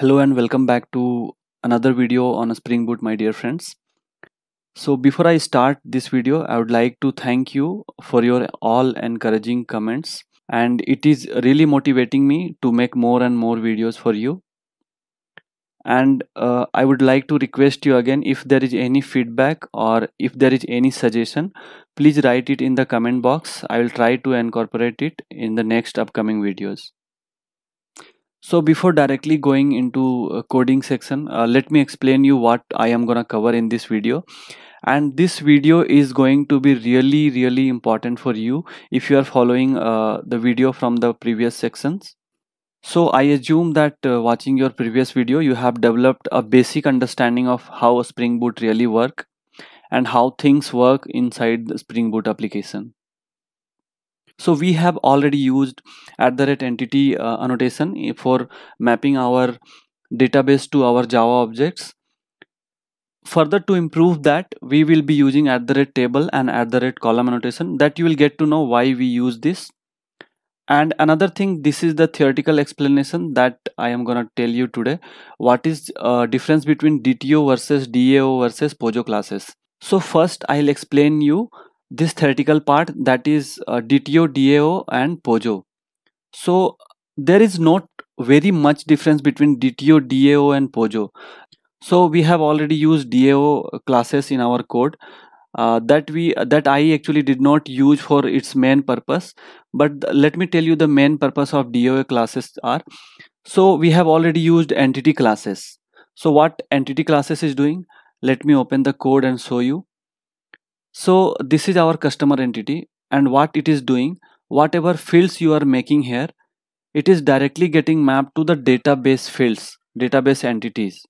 Hello and welcome back to another video on Spring Boot my dear friends. So before I start this video I would like to thank you for your all encouraging comments and it is really motivating me to make more and more videos for you. And uh, I would like to request you again if there is any feedback or if there is any suggestion please write it in the comment box. I will try to incorporate it in the next upcoming videos. So before directly going into a coding section, uh, let me explain you what I am gonna cover in this video. And this video is going to be really, really important for you if you are following uh, the video from the previous sections. So I assume that uh, watching your previous video, you have developed a basic understanding of how Spring Boot really work and how things work inside the Spring Boot application so we have already used at the rate entity uh, annotation eh, for mapping our database to our java objects further to improve that we will be using at the rate table and at the rate column annotation that you will get to know why we use this and another thing this is the theoretical explanation that i am going to tell you today what is uh, difference between dto versus dao versus pojo classes so first i'll explain you this theoretical part that is uh, DTO, DAO and POJO. So there is not very much difference between DTO, DAO and POJO. So we have already used DAO classes in our code uh, that we that I actually did not use for its main purpose. But let me tell you the main purpose of DAO classes are. So we have already used entity classes. So what entity classes is doing? Let me open the code and show you. So this is our customer entity and what it is doing, whatever fields you are making here, it is directly getting mapped to the database fields, database entities.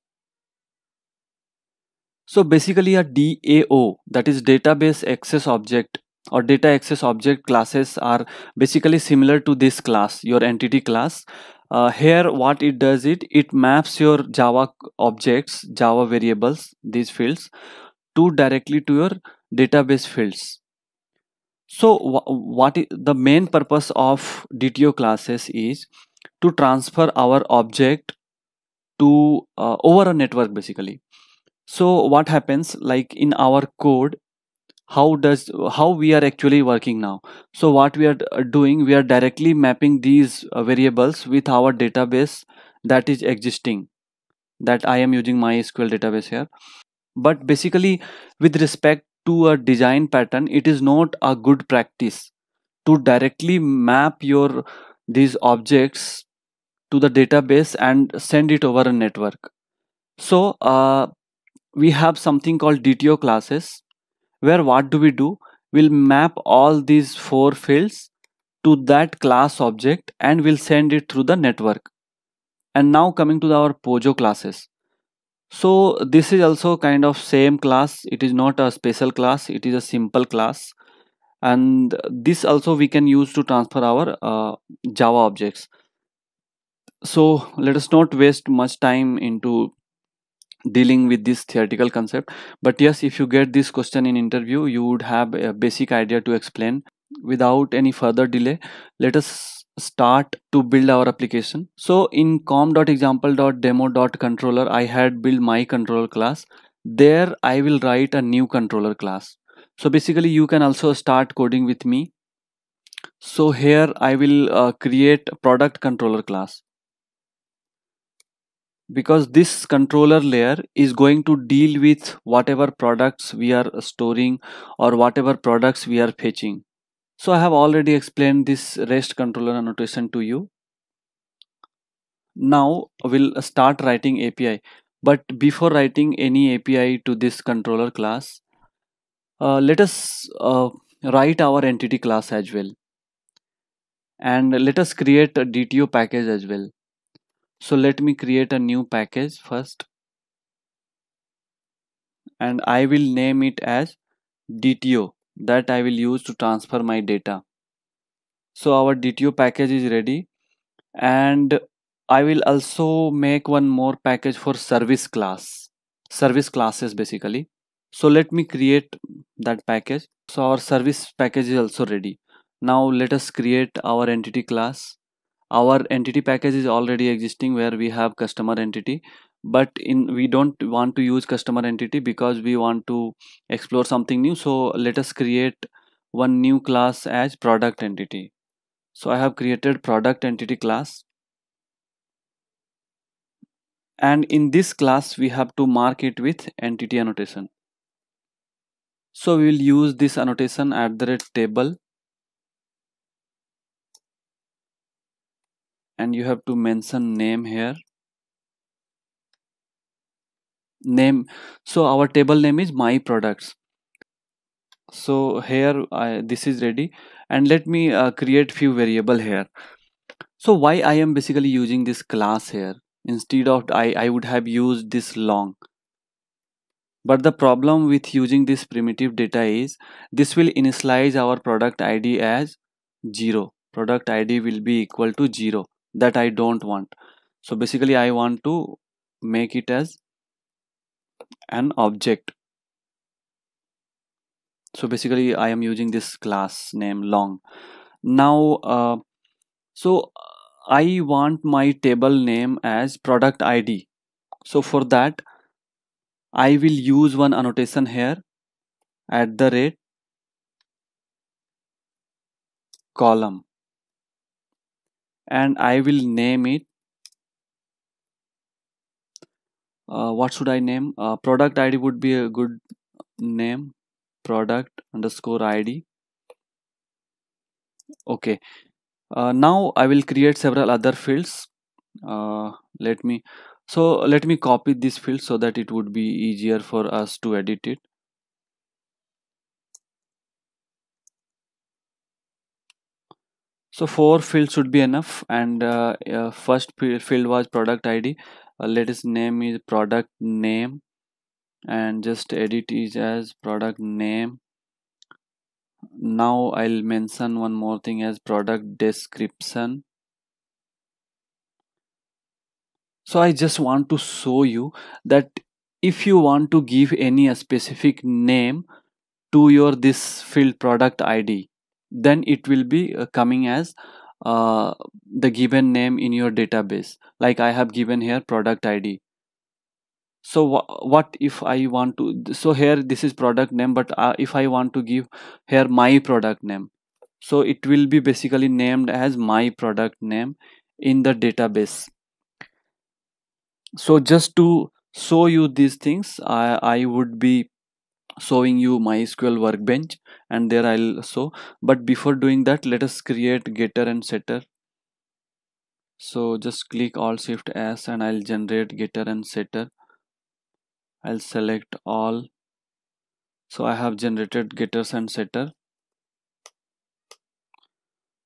So basically a DAO that is database access object or data access object classes are basically similar to this class, your entity class. Uh, here what it does it, it maps your Java objects, Java variables, these fields to directly to your database fields so what is the main purpose of DTO classes is to transfer our object to uh, over a network basically so what happens like in our code how does how we are actually working now so what we are uh, doing we are directly mapping these uh, variables with our database that is existing that i am using mysql database here but basically with respect to a design pattern it is not a good practice to directly map your these objects to the database and send it over a network so uh, we have something called DTO classes where what do we do we'll map all these four fields to that class object and we'll send it through the network and now coming to our Pojo classes so this is also kind of same class it is not a special class it is a simple class and this also we can use to transfer our uh, java objects so let us not waste much time into dealing with this theoretical concept but yes if you get this question in interview you would have a basic idea to explain without any further delay let us start to build our application so in com.example.demo.controller i had built my controller class there i will write a new controller class so basically you can also start coding with me so here i will uh, create product controller class because this controller layer is going to deal with whatever products we are storing or whatever products we are fetching so I have already explained this REST controller annotation to you. Now we'll start writing API. But before writing any API to this controller class, uh, let us uh, write our entity class as well. And let us create a DTO package as well. So let me create a new package first. And I will name it as DTO that I will use to transfer my data. So our DTO package is ready and I will also make one more package for service class service classes basically. So let me create that package. So our service package is also ready. Now let us create our entity class. Our entity package is already existing where we have customer entity but in we don't want to use customer entity because we want to explore something new so let us create one new class as product entity so i have created product entity class and in this class we have to mark it with entity annotation so we will use this annotation at the rate table and you have to mention name here name so our table name is my products so here I, this is ready and let me uh, create few variable here so why i am basically using this class here instead of i i would have used this long but the problem with using this primitive data is this will initialize our product id as 0 product id will be equal to 0 that i don't want so basically i want to make it as an object so basically i am using this class name long now uh, so i want my table name as product id so for that i will use one annotation here at the rate column and i will name it uh, what should i name uh, product id would be a good name product underscore id okay uh, now i will create several other fields uh, let me so let me copy this field so that it would be easier for us to edit it so four fields should be enough and uh, uh, first field was product id uh, let us name is product name and just edit it as product name now i'll mention one more thing as product description so i just want to show you that if you want to give any specific name to your this field product id then it will be uh, coming as uh, the given name in your database like i have given here product id so wh what if i want to so here this is product name but uh, if i want to give here my product name so it will be basically named as my product name in the database so just to show you these things i i would be showing you mysql workbench and there i'll show but before doing that let us create getter and setter so just click all shift s and i'll generate getter and setter i'll select all so i have generated getters and setter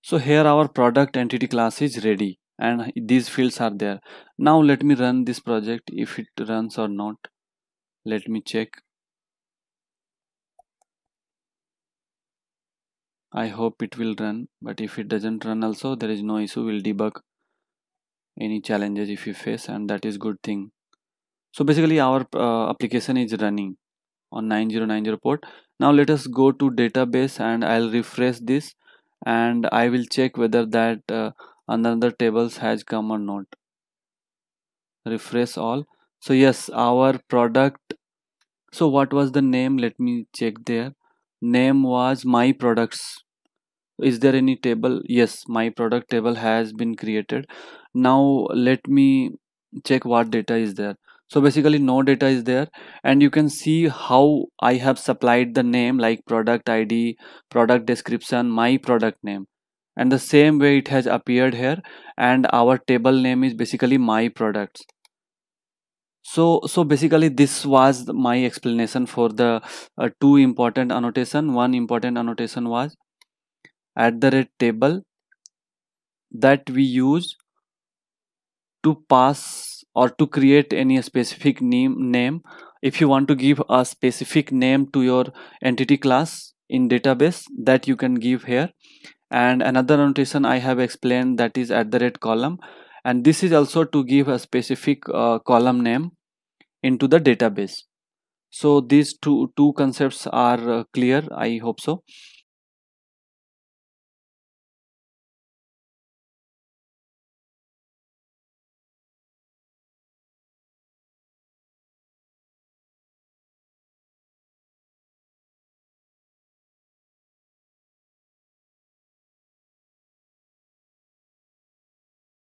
so here our product entity class is ready and these fields are there now let me run this project if it runs or not let me check I hope it will run but if it doesn't run also there is no issue we'll debug any challenges if you face and that is good thing so basically our uh, application is running on 9090 port now let us go to database and I'll refresh this and I will check whether that uh, another tables has come or not refresh all so yes our product so what was the name let me check there name was my products is there any table yes my product table has been created now let me check what data is there so basically no data is there and you can see how i have supplied the name like product id product description my product name and the same way it has appeared here and our table name is basically my products so so basically this was my explanation for the uh, two important annotation one important annotation was at the rate table that we use to pass or to create any specific name name if you want to give a specific name to your entity class in database that you can give here and another annotation i have explained that is at the rate column and this is also to give a specific uh, column name into the database so these two two concepts are uh, clear i hope so